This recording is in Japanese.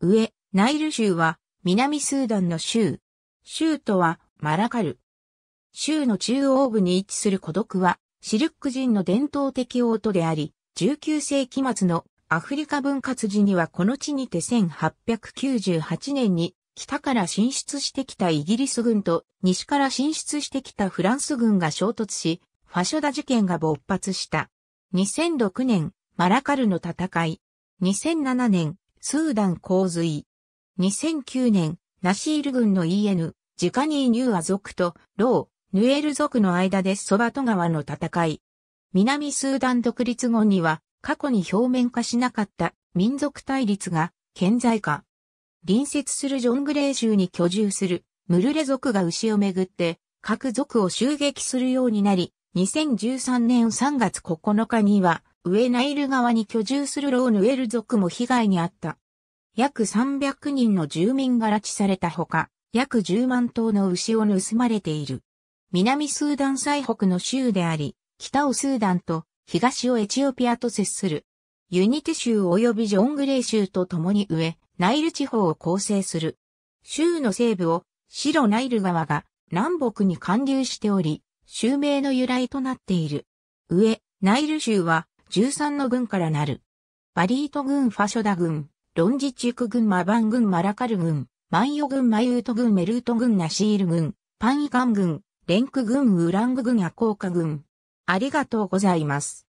上、ナイル州は南スーダンの州。州都はマラカル。州の中央部に位置する孤独はシルック人の伝統的王都であり、19世紀末のアフリカ分割時にはこの地にて1898年に北から進出してきたイギリス軍と西から進出してきたフランス軍が衝突し、ファショダ事件が勃発した。2006年、マラカルの戦い。2007年、スーダン洪水。2009年、ナシール軍の EN、ジカニーニューア族とロー、ヌエル族の間でソバト川の戦い。南スーダン独立後には、過去に表面化しなかった民族対立が顕在化。隣接するジョングレー州に居住するムルレ族が牛をめぐって各族を襲撃するようになり、2013年3月9日には上ナイル川に居住するローヌエル族も被害に遭った。約300人の住民が拉致されたほか、約10万頭の牛を盗まれている。南スーダン最北の州であり、北をスーダンと東をエチオピアと接する。ユニテ州及びジョングレー州と共に上、ナイル地方を構成する。州の西部を白ナイル川が南北に貫流しており、州名の由来となっている。上、ナイル州は13の軍からなる。バリート軍ファショダ軍、ロンジチュク軍マバン軍マラカル軍、マンヨ軍マユート軍メルート軍ナシール軍、パンイカン軍、レンク軍ウラング軍アコーカ軍。ありがとうございます。